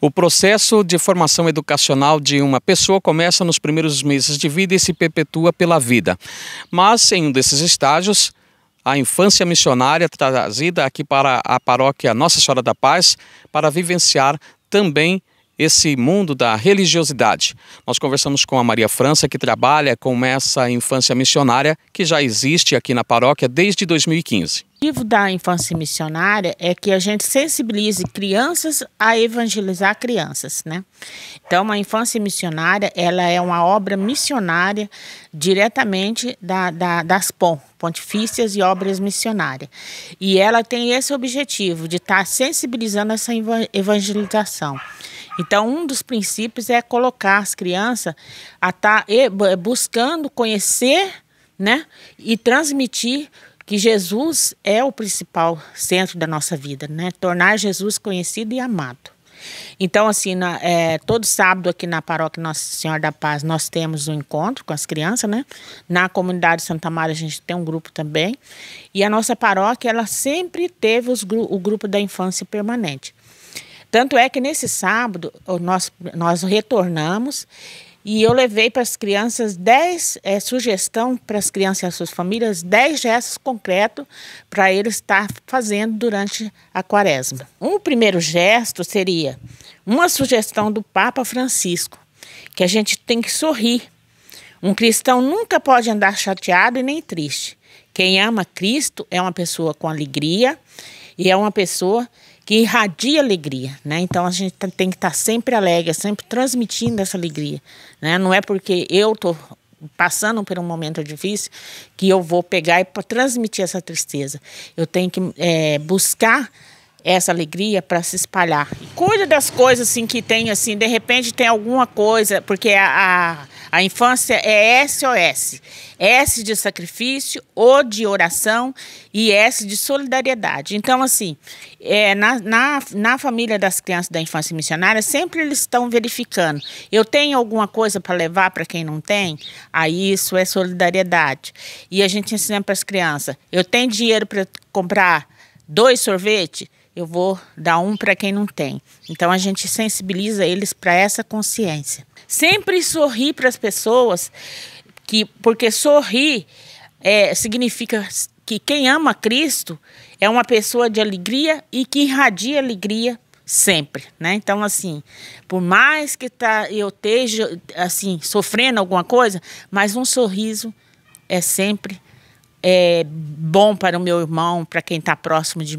O processo de formação educacional de uma pessoa começa nos primeiros meses de vida e se perpetua pela vida. Mas em um desses estágios, a infância missionária trazida aqui para a paróquia Nossa Senhora da Paz para vivenciar também esse mundo da religiosidade. Nós conversamos com a Maria França, que trabalha com essa infância missionária que já existe aqui na paróquia desde 2015. O objetivo da infância missionária é que a gente sensibilize crianças a evangelizar crianças, né? Então, a infância missionária, ela é uma obra missionária diretamente da, da, das POM, Pontifícias e Obras Missionárias. E ela tem esse objetivo de estar tá sensibilizando essa evangelização. Então, um dos princípios é colocar as crianças a tá, estar buscando conhecer né, e transmitir que Jesus é o principal centro da nossa vida, né? Tornar Jesus conhecido e amado. Então, assim, na, é, todo sábado aqui na paróquia Nossa Senhora da Paz nós temos um encontro com as crianças, né? Na comunidade Santa Maria a gente tem um grupo também. E a nossa paróquia, ela sempre teve os, o grupo da infância permanente. Tanto é que nesse sábado nós, nós retornamos e eu levei para as crianças 10 é, eh, sugestão para as crianças e as suas famílias, 10 gestos concretos para eles estar fazendo durante a quaresma. Um primeiro gesto seria uma sugestão do Papa Francisco, que a gente tem que sorrir. Um cristão nunca pode andar chateado e nem triste. Quem ama Cristo é uma pessoa com alegria e é uma pessoa que irradia alegria, né? Então a gente tem que estar sempre alegre, sempre transmitindo essa alegria, né? Não é porque eu tô passando por um momento difícil que eu vou pegar e transmitir essa tristeza. Eu tenho que é, buscar essa alegria para se espalhar. cuida das coisas assim que tem assim, de repente tem alguma coisa, porque a, a a infância é SOS. S de sacrifício, O de oração e S de solidariedade. Então, assim, é, na, na, na família das crianças da infância missionária, sempre eles estão verificando. Eu tenho alguma coisa para levar para quem não tem? Aí isso é solidariedade. E a gente ensina para as crianças: eu tenho dinheiro para comprar dois sorvetes? eu vou dar um para quem não tem. Então a gente sensibiliza eles para essa consciência. Sempre sorrir para as pessoas, que porque sorrir é, significa que quem ama Cristo é uma pessoa de alegria e que irradia alegria sempre, né? Então assim, por mais que tá, eu esteja assim sofrendo alguma coisa, mas um sorriso é sempre é, bom para o meu irmão, para quem está próximo de mim.